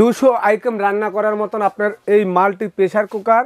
দুশো আইটেম রান্না করার মতন আপনার এই মাল্টি প্রেশার কুকার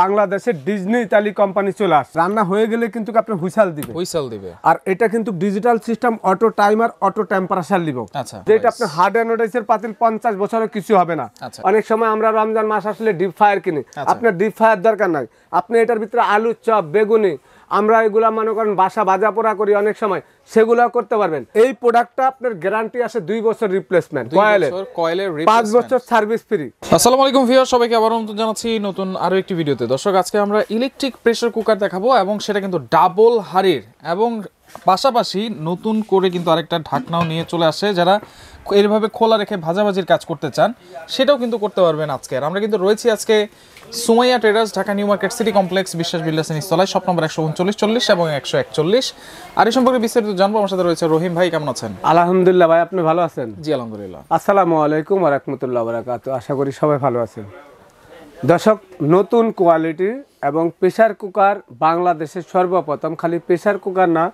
বাংলাদেশের ডিজনি ইতালি কোম্পানি চলে আস রান্না হয়ে গেলে কিন্তু আপনি হুইসাল দিবে হুইসাল দিবে আর এটা কিন্তু digital system auto timer auto temperature দিব আচ্ছা যেটা আপনি হার্ড অ্যানোডাইসের পাতিল 50 বছরের কিছু হবে না আচ্ছা। অনেক সময় আমরা রমজান মাস আসলে ডিপ ফায়ার কিনি আচ্ছা। আপনার ডিপ ফায়ার দরকার নাই আপনি এটার ভিতরে আলু চপ বেগুনি আমরা এগুলো মনে করেন বাসা বাজা পোড়া করি অনেক সময় সেগুলো করতে পারবেন এই প্রোডাক্টটা আপনার গ্যারান্টি আছে দুই বছর রিপ্লেসমেন্ট কয়েলের কয়েলের পাঁচ বছর সার্ভিস ফ্রি আসসালাম আলাইকুম ভিউয়ার সবাইকে আবার অনুরোধ জানাচ্ছি নতুন আরও একটি ভিডিওতে দর্শক আজকে আমরা ইলেকট্রিক প্রেসার কুকার দেখাবো এবং সেটা কিন্তু ডাবল হারের এবং পাশাপাশি নতুন করে কিন্তু আরেকটা ঢাকনাও নিয়ে চলে আসে যারা এইভাবে খোলা রেখে ভাজাভাজির কাজ করতে চান সেটাও কিন্তু করতে পারবেন আজকে আর আমরা কিন্তু রয়েছি আজকে Sumaiya traders Dhaka new market city complex Biswas বিল্ডার্সের নিস্তলায় সব নম্বর একশো উনচল্লিশ চল্লিশ এবং একশো একচল্লিশ আর এই সম্পর্কে বিস্তারিত জানবো আমার সাথে রয়েছে রহিম ভাই কেমন আছেন আলহামদুলিল্লাহ ভাই আপনি ভালো আছেন জি আলহামদুলিল্লাহ আসসালামু আলাইকুম রহমতুল্লাহ বারাকাত আশা করি সবাই ভালো আছেন দর্শক নতুন কোয়ালিটির এবং প্রেশার কুকার বাংলাদেশের সর্বপ্রথম খালি প্রেশার কুকার না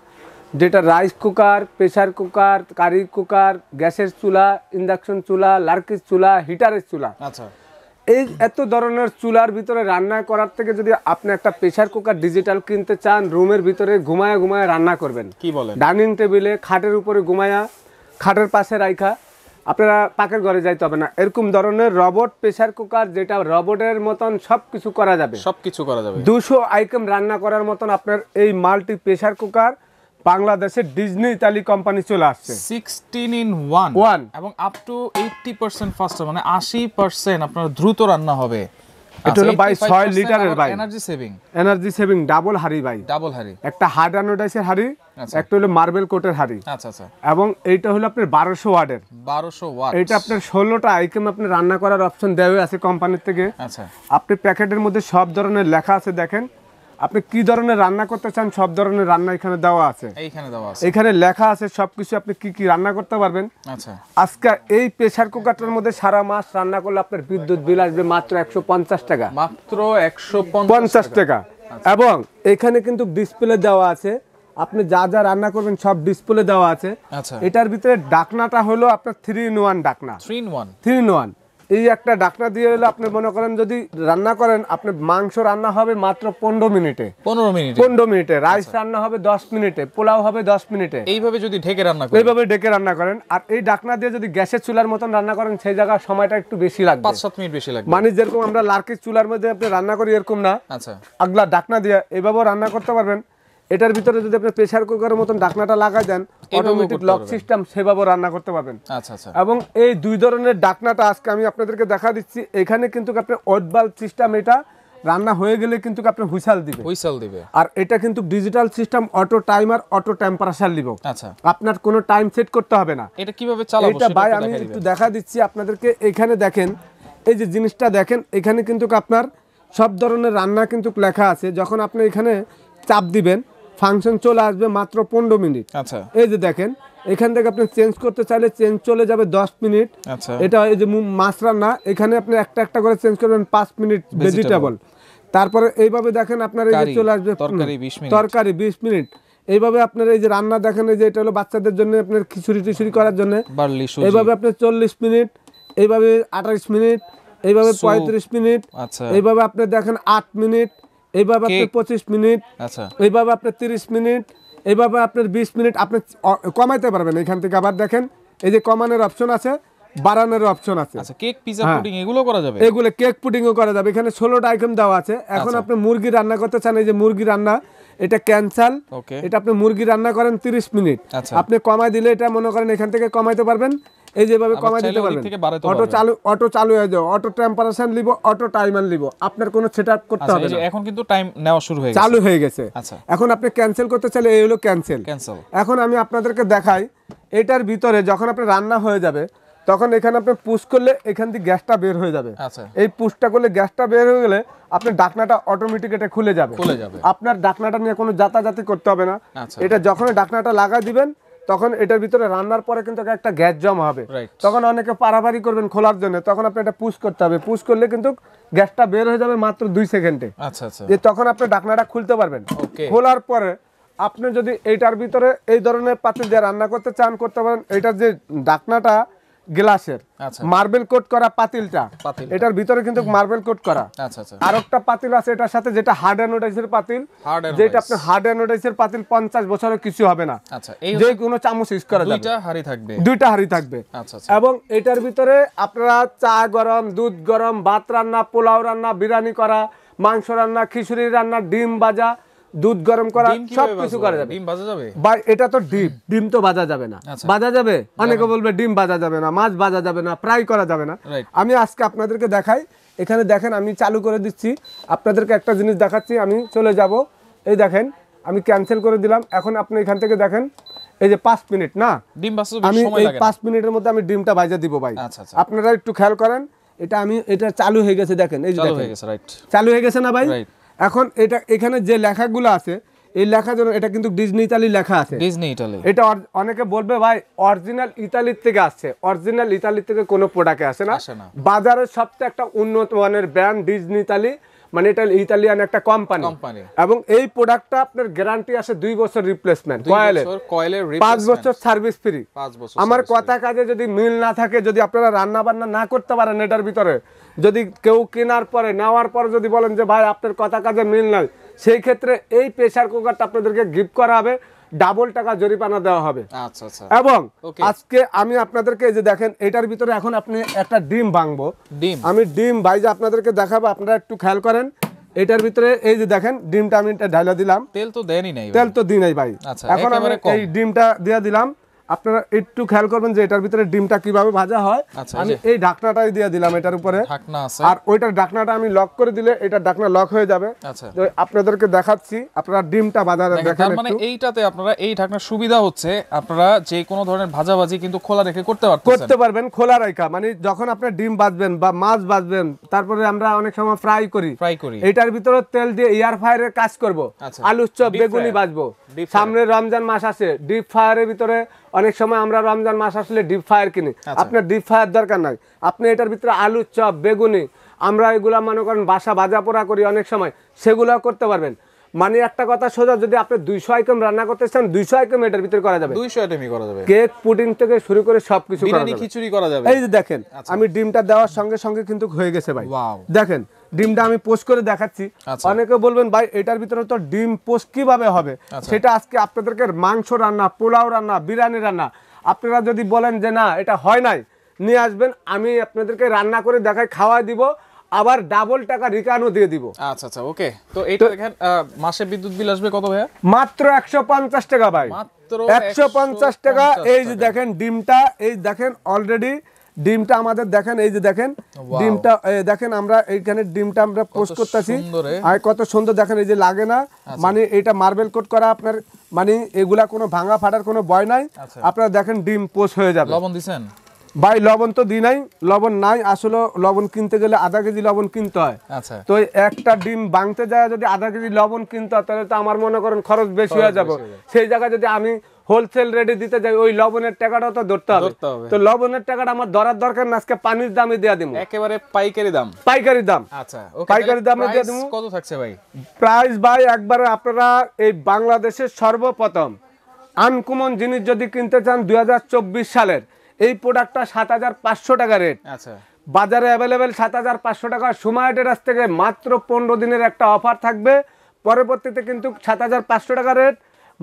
যেটা rice cooker pressure cooker curry cooker গ্যাসের চুলা ইন্ডাকশন চুলা লার্কির চুলা হিটারের চুলা আচ্ছা এই এত ধরনের চুলার ভিতরে রান্না করার থেকে যদি আপনি একটা প্রেশার কুকার ডিজিটাল কিনতে চান রুমের ভিতরে ঘুমায় ঘুমায় রান্না করবেন কি বলে ডাইনিং টেবিলে খাটের উপরে ঘুমায়া খাটের পাশে রাইখা আপনারা পাকের ঘরে যাইতে হবে না এরকম ধরনের রবট প্রেসার কুকার যেটা রবটের মতন সব কিছু করা যাবে সব কিছু করা যাবে দুশো আইটেম রান্না করার মতন আপনার এই মাল্টি প্রেসার কুকার বাংলাদেশের ডিজনি ইতালি কোম্পানি চলে আসছে 16 ইন 1 1 এবং আপ টু 80% ফাস্টার মানে 80% আপনার দ্রুত রান্না হবে এটা হলো আচ্ছা, ভাই 6 লিটারের ভাই energy saving energy saving double হাড়ি ভাই ডাবল হাড়ি একটা হার্ড অ্যানোডাইসের হাড়ি আচ্ছা। একটা হলো মার্বেল কোটের হাড়ি আচ্ছা আচ্ছা এবং এইটা হলো আপনার 1200 ওয়াটের 1200 ওয়াট এটা আপনার 16টা আইটেম আপনি রান্না করার অপশন দেওয়া আছে কোম্পানির থেকে আচ্ছা আপনি প্যাকেটের মধ্যে সব ধরনের লেখা আছে দেখেন আপনি কি ধরনের রান্না করতে চান সব ধরনের রান্না এখানে দেওয়া আছে এইখানে দেওয়া আছে এখানে লেখা আছে সবকিছু আপনি কি কি রান্না করতে পারবেন আচ্ছা আজকে এই প্রেসার কুকারটার মধ্যে সারা মাস রান্না করলে আপনার বিদ্যুৎ বিল আসবে মাত্র 150 টাকা মাত্র 150 টাকা আচ্ছা। এবং এখানে কিন্তু ডিসপ্লে দেওয়া আছে আপনি যা যা রান্না করবেন সব ডিসপ্লে দেওয়া আছে আচ্ছা এটার ভিতরে ডাকনাটা হলো আপনার 3 ইন 1 ডাকনা 3 ইন 1 3 ইন 1 এই একটা ডাকনা দিয়ে হলে আপনি মনে করেন যদি রান্না করেন আপনি মাংস রান্না হবে মাত্র পনেরো মিনিটে পনেরো মিনিট পনেরো মিনিটে আচ্ছা। রাইস রান্না হবে দশ মিনিটে পোলাও হবে দশ মিনিটে এইভাবে যদি ঢেকে রান্না করেন এইভাবে ঢেকে রান্না করেন আর এই ডাকনা দিয়ে যদি গ্যাসের চুলার মতন রান্না করেন সেই জায়গার সময়টা একটু বেশি লাগবে পাঁচ সাত মিনিট বেশি লাগবে মানে যেরকম আমরা লার্কির চুলার মধ্যে আপনি রান্না করি এরকম না আচ্ছা আগলা ডাকনা দিয়ে এইভাবেও রান্না করতে পারবেন এটার ভিতরে যদি আপনি প্রেসার কুকারের মতন ঢাকনাটা লাগাই দেন অটোমেটিক লক সিস্টেম সেভাবে রান্না করতে পারবেন আচ্ছা, আচ্ছা। এবং এই দুই ধরনের ঢাকনাটা আজকে আমি আপনাদেরকে দেখা দিচ্ছি এখানে কিন্তু আপনি অটবাল সিস্টেম এটা রান্না হয়ে গেলে কিন্তু আপনি হুইসাল দিবে হুইসাল দিবে আর এটা কিন্তু digital system auto timer auto temperature দিব আচ্ছা আপনার কোনো টাইম সেট করতে হবে না এটা কিভাবে চালাবো এটা ভাই আমি একটু দেখা দিচ্ছি আপনাদেরকে এখানে দেখেন এই যে জিনিসটা দেখেন এখানে কিন্তু আপনার সব ধরনের রান্না কিন্তু লেখা আছে যখন আপনি এখানে চাপ দিবেন ফাংশন চলে আসবে মাত্র পনেরো মিনিট আচ্ছা এই যে দেখেন এখান থেকে আপনি চেঞ্জ করতে চাইলে চেঞ্জ চলে যাবে দশ মিনিট আচ্ছা। এটা এই যে মাছ রান্না এখানে আপনি একটা একটা করে চেঞ্জ করবেন পাঁচ মিনিট ভেজিটেবল তারপরে এইভাবে দেখেন আপনার এই যে চলে আসবে তরকারি বিশ মিনিট এইভাবে আপনার এই যে রান্না দেখেন এই যে এটা হলো বাচ্চাদের জন্য আপনার খিচুড়ি টিচুড়ি করার জন্য এইভাবে আপনার চল্লিশ মিনিট এইভাবে আঠাশ মিনিট এইভাবে পঁয়ত্রিশ মিনিট আচ্ছা। এইভাবে আপনি দেখেন আট মিনিট এইভাবে আপনি পঁচিশ মিনিট আচ্ছা এইভাবে আপনার তিরিশ মিনিট এইভাবে আপনার বিশ মিনিট আপনি কমাইতে পারবেন এখান থেকে আবার দেখেন এই যে কমানোর অপশন আছে বাড়ানোর অপশন আছে আচ্ছা, কেক পিজা হ্যাঁ। পুডিং এগুলো করা যাবে এগুলো কেক পুডিংও করা যাবে এখানে ষোলোটা আইটেম দেওয়া আছে আচ্ছা। এখন আপনি মুরগি রান্না করতে চান এই যে মুরগি রান্না এটা ক্যান্সাল এটা আপনি মুরগি রান্না করেন তিরিশ মিনিট আচ্ছা। আপনি কমাই দিলে এটা মনে করেন এখান থেকে কমাইতে পারবেন এই যেভাবে কমাই দিতে পারবেন অটো চালু অটো চালু হয়ে যাও অটো টেম্পারেশন লিব অটো টাইমার লিবো আপনার কোনো সেট আপ করতে আচ্ছা, হবে না এখন কিন্তু টাইম নেওয়া শুরু হয়ে চালু হয়ে গেছে আচ্ছা এখন আপনি ক্যান্সেল করতে চাইলে এই হলো ক্যান্সেল ক্যান্সেল এখন আমি আপনাদেরকে দেখাই এটার ভিতরে যখন আপনি রান্না হয়ে যাবে তখন এখানে আপনি পুশ করলে এখান থেকে গ্যাসটা বের হয়ে যাবে আচ্ছা। এই পুশটা করলে গ্যাসটা বের হয়ে গেলে আপনার ডাকনাটা অটোমেটিক এটা খুলে যাবে খুলে যাবে আপনার ডাকনাটা নিয়ে কোনো যাতাযাতি করতে হবে না আচ্ছা। এটা যখন ডাকনাটা লাগা দিবেন তখন এটার ভিতরে রান্নার পরে কিন্তু একটা গ্যাস জমা হবে তখন অনেকে পারাবারি করবেন খোলার জন্য তখন আপনি এটা পুশ করতে হবে পুশ করলে কিন্তু গ্যাসটা বের হয়ে যাবে মাত্র দুই সেকেন্ডে আচ্ছা, আচ্ছা। তখন আপনি ডাকনাটা খুলতে পারবেন খোলার পরে আপনি যদি এইটার ভিতরে এই ধরনের পাতিল দিয়ে রান্না করতে চান করতে পারেন এটার যে ডাকনাটা গ্লাসের আচ্ছা। মার্বেল কোট করা পাতিলটা এটার ভিতরে কিন্তু মার্বেল কোট করা আচ্ছা, আচ্ছা। আর একটা পাতিল আছে এটার সাথে যেটা হার্ড অ্যানোডাইজের পাতিল যেটা আপনার হার্ড অ্যানোডাইজের পাতিল পঞ্চাশ বছরের কিছু হবে না যে কোনো চামচ ইউজ করা দুইটা হাড়ি থাকবে দুইটা হাড়ি থাকবে এবং এটার ভিতরে আপনারা চা গরম দুধ গরম ভাত রান্না পোলাও রান্না বিরিয়ানি করা মাংস রান্না খিচুড়ি রান্না ডিম ভাজা দুধ গরম করা সবকিছু করা যাবে এটা তো ডিম ডিম তো বাজা যাবে না বাজা আচ্ছা। যাবে অনেকে বলবে ডিম বাজা যাবে না মাছ বাজা যাবে না ফ্রাই করা যাবে না আমি আজকে আপনাদেরকে দেখাই এখানে দেখেন আমি চালু করে দিচ্ছি আপনাদেরকে একটা জিনিস দেখাচ্ছি আমি চলে যাব এই দেখেন আমি ক্যান্সেল করে দিলাম এখন আপনি এখান থেকে দেখেন এই যে পাঁচ মিনিট না ডিম আমি এই পাঁচ মিনিটের মধ্যে আমি ডিমটা ভাজা দিব ভাই আচ্ছা, আচ্ছা। আপনারা একটু খেয়াল করেন এটা আমি এটা চালু হয়ে গেছে দেখেন এই যে চালু হয়ে গেছে না ভাই এখন এটা এখানে যে লেখাগুলো আছে এই লেখা যেন এটা কিন্তু ডিজনি ইতালি লেখা আছে ডিজনি ইতালি এটা অনেকে বলবে ভাই অরিজিনাল ইতালির থেকে আসছে অরিজিনাল ইতালির থেকে কোনো প্রোডাক্টে আসে না বাজারের সবচেয়ে একটা উন্নত মানের ব্র্যান্ড ডিজনি ইতালি মানে এটা ইতালিয়ান একটা কোম্পানি এবং এই প্রোডাক্টটা আপনার গ্যারান্টি আছে দুই বছর রিপ্লেসমেন্ট কয়েলের পাঁচ বছর সার্ভিস ফ্রি আমার কথা কাজে যদি মিল না থাকে যদি আপনারা রান্না বান্না না করতে পারেন এটার ভিতরে যদি কেউ কেনার পরে নেওয়ার পরে যদি বলেন যে ভাই আপনার কথা কাজে মিল নাই সেই ক্ষেত্রে এই প্রেশার কুকারটা আপনাদেরকে গিফট করা হবে ডাবল টাকা জরিমানা দেওয়া হবে আচ্ছা, আচ্ছা। এবং আজকে আমি আপনাদেরকে যে দেখেন এটার ভিতরে এখন আপনি একটা ডিম ভাঙবো ডিম আমি ডিম ভাই যে আপনাদেরকে দেখাবো আপনারা একটু খেয়াল করেন এটার ভিতরে এই যে দেখেন ডিমটা আমি ঢাইলা দিলাম তেল তো দেয়নি নাই তেল তো দিই নাই ভাই আচ্ছা, এখন আমি এই ডিমটা দিয়ে দিলাম আপনারা একটু খেয়াল করবেন যে এটার ভিতরে ডিমটা কিভাবে ভাজা হয় আচ্ছা, আমি এই ঢাকনাটাই দিয়ে দিলাম এটার উপরে আর ওইটার ঢাকনাটা আমি লক করে দিলে এটা ঢাকনা লক হয়ে যাবে আচ্ছা। তো আপনাদেরকে দেখাচ্ছি আপনারা ডিমটা ভাজা দেখেন মানে এইটাতে আপনারা এই ঢাকনার সুবিধা হচ্ছে আপনারা যে কোনো ধরনের ভাজাভাজি কিন্তু খোলা রেখে করতে পারবেন করতে পারবেন খোলা রাখা মানে যখন আপনি ডিম ভাজবেন বা মাছ ভাজবেন তারপরে আমরা অনেক সময় ফ্রাই করি ফ্রাই করি এটার ভিতরে তেল দিয়ে এয়ার ফ্রায়ারের কাজ করব আচ্ছা। আলু চপ বেগুনি ভাজবো সামনে রমজান মাস আছে ডিপ ফ্রায়ারের ভিতরে অনেক সময় আমরা রমজান মাস আসলে ডিপ ফায়ার কিনি আচ্ছা। আপনার ডিপ ফায়ার দরকার নাই আপনি এটার ভিতরে আলুর চপ বেগুনি আমরা এগুলা মনে করেন বাসা বাজা পোড়া করি অনেক সময় সেগুলো করতে পারবেন মানে একটা কথা সোজা যদি আপনি দুইশো আইটেম রান্না করতে চান দুইশো আইটেম এটার ভিতরে করা যাবে দুইশো আইটেমই করা যাবে কেক পুডিং থেকে শুরু করে সবকিছু খিচুড়ি করা যাবে এই যে দেখেন আচ্ছা। আমি ডিমটা দেওয়ার সঙ্গে সঙ্গে কিন্তু হয়ে গেছে ভাই দেখেন ডিমটা আমি পোস্ট করে দেখাচ্ছি আচ্ছা। অনেকে বলবেন ভাই এটার ভিতরে তো ডিম পোস্ট কিভাবে হবে আচ্ছা। সেটা আজকে আপনাদেরকে মাংস রান্না পোলাও রান্না বিরিয়ানি রান্না আপনারা যদি বলেন যে না এটা হয় নাই নিয়ে আসবেন আমি আপনাদেরকে রান্না করে দেখায় খাওয়া দিব আবার ডাবল টাকা রিটার্নও দিয়ে দিব আচ্ছা আচ্ছা ওকে তো এইটা দেখেন মাসে বিদ্যুৎ বিল আসবে কত ভাই মাত্র 150 টাকা ভাই মাত্র 150 টাকা এই যে দেখেন ডিমটা এই দেখেন অলরেডি ডিমটা আমাদের দেখেন এই যে দেখেন ডিমটা দেখেন আমরা এইখানে ডিমটা আমরা পোস্ট করতেছি আর কত সুন্দর দেখেন এই যে লাগে না আচ্ছা। মানে এটা মার্বেল কোট করা আপনার মানে এগুলা কোনো ভাঙা ফাটার কোনো ভয় নাই আচ্ছা। আপনারা দেখেন ডিম পোস্ট হয়ে যাবে লবণ দিছেন ভাই লবণ তো দিই নাই লবণ নাই আসলে লবণ কিনতে গেলে আধা কেজি লবণ কিনতে হয় আচ্ছা। তো একটা ডিম বাংতে যায় যদি আধা কেজি লবণ কিনতে হয় তাহলে তো আমার মনে করেন খরচ বেশি হয়ে যাবে সেই জায়গায় যদি আমি হোলসেল রেটে দিতে যাই ওই লবণের টাকাটা তো ধরতে হবে তো লবণের টাকাটা আমার ধরার দরকার না আজকে পানির দামে দেয়া দিব একেবারে পাইকারি দাম পাইকারি দাম আচ্ছা পাইকারি দামে দেয়া দিব কত থাকছে ভাই প্রাইস ভাই একবারে আপনারা এই বাংলাদেশের সর্বপ্রথম আনকমন জিনিস যদি কিনতে চান দুই সালের এই প্রোডাক্টটা সাত হাজার পাঁচশো টাকা রেট আচ্ছা বাজারে অ্যাভেলেবেল সাত হাজার পাঁচশো টাকা সময় কাছ থেকে মাত্র পনেরো দিনের একটা অফার থাকবে পরবর্তীতে কিন্তু সাত হাজার পাঁচশো টাকা রেট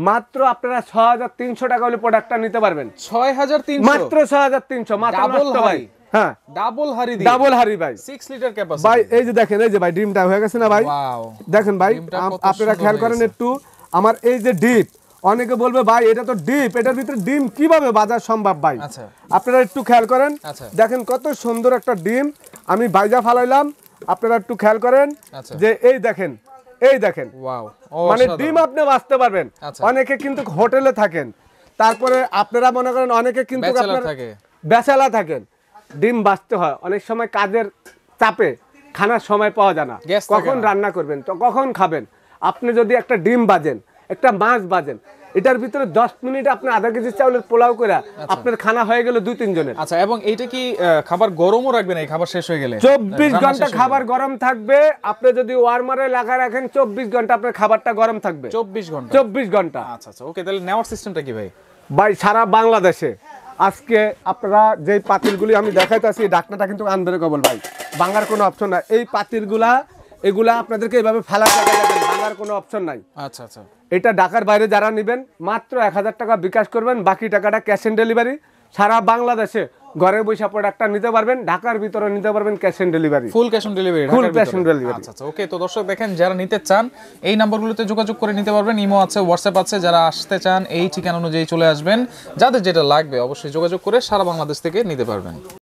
মাত্র আপনারা ছ হাজার তিনশো টাকা হলে প্রোডাক্টটা নিতে পারবেন ছয় হাজার মাত্র ছ হাজার তিনশো মাত্র ভাই হ্যাঁ ডাবল হারি ডাবল হারি ভাই এই যে দেখেন এই যে ভাই ডিমটা হয়ে গেছে না ভাই দেখেন ভাই আপনারা খেয়াল করেন একটু আমার এই যে ডিপ অনেকে বলবে ভাই এটা তো ডিপ এটার ভিতরে ডিম সম্ভব ভাই আচ্ছা। আপনারা একটু খেয়াল করেন আচ্ছা। দেখেন কত সুন্দর একটা ডিম আমি বাইজা ফালাইলাম আপনারা একটু খেয়াল করেন আচ্ছা। যে এই দেখেন এই দেখেন মানে ডিম আপনি বাঁচতে পারবেন আচ্ছা। অনেকে কিন্তু হোটেলে থাকেন তারপরে আপনারা মনে করেন অনেকে কিন্তু বেচালা থাকেন ডিম বাঁচতে হয় অনেক সময় কাজের চাপে খানার সময় পাওয়া যায় না কখন রান্না করবেন তো কখন খাবেন আপনি যদি একটা ডিম বাজেন একটা মাছ বাজেন এটার ভিতরে দশ মিনিট আপনি আধা কেজি চাউলের পোলাও করে আচ্ছা। আপনার খানা হয়ে গেল দুই তিনজনের আচ্ছা এবং এইটা কি খাবার গরমও রাখবেন এই খাবার শেষ হয়ে গেলে চব্বিশ ঘন্টা খাবার গরম থাকবে আপনি যদি ওয়ার্মারে লাগা রাখেন চব্বিশ ঘন্টা আপনার খাবারটা গরম থাকবে চব্বিশ ঘন্টা চব্বিশ ঘন্টা আচ্ছা আচ্ছা ওকে তাহলে নেওয়ার সিস্টেমটা কি ভাই ভাই সারা বাংলাদেশে আজকে আপনারা যে পাতিলগুলি আমি দেখাইতেছি ডাকনাটা কিন্তু আন্দোলন কবল ভাই বাংলার কোনো অপশন নাই এই পাতিলগুলা এগুলা আপনাদেরকে এইভাবে ফেলা বাংলার কোনো অপশন নাই আচ্ছা আচ্ছা এটা ঢাকার বাইরে যারা নেবেন মাত্র এক হাজার টাকা বিকাশ করবেন বাকি টাকাটা ক্যাশ অন ডেলিভারি সারা বাংলাদেশে ঘরে বৈশা প্রোডাক্টটা নিতে পারবেন ঢাকার ভিতরে নিতে পারবেন cash on delivery full cash on delivery full cash on delivery আচ্ছা আচ্ছা ওকে তো দর্শক দেখেন যারা নিতে চান এই নাম্বারগুলোতে যোগাযোগ করে নিতে পারবেন ইমো আছে হোয়াটসঅ্যাপ আছে যারা আসতে চান এই ঠিকানা অনুযায়ী চলে আসবেন যাদের যেটা লাগবে অবশ্যই যোগাযোগ করে সারা বাংলাদেশ থেকে নিতে পারবেন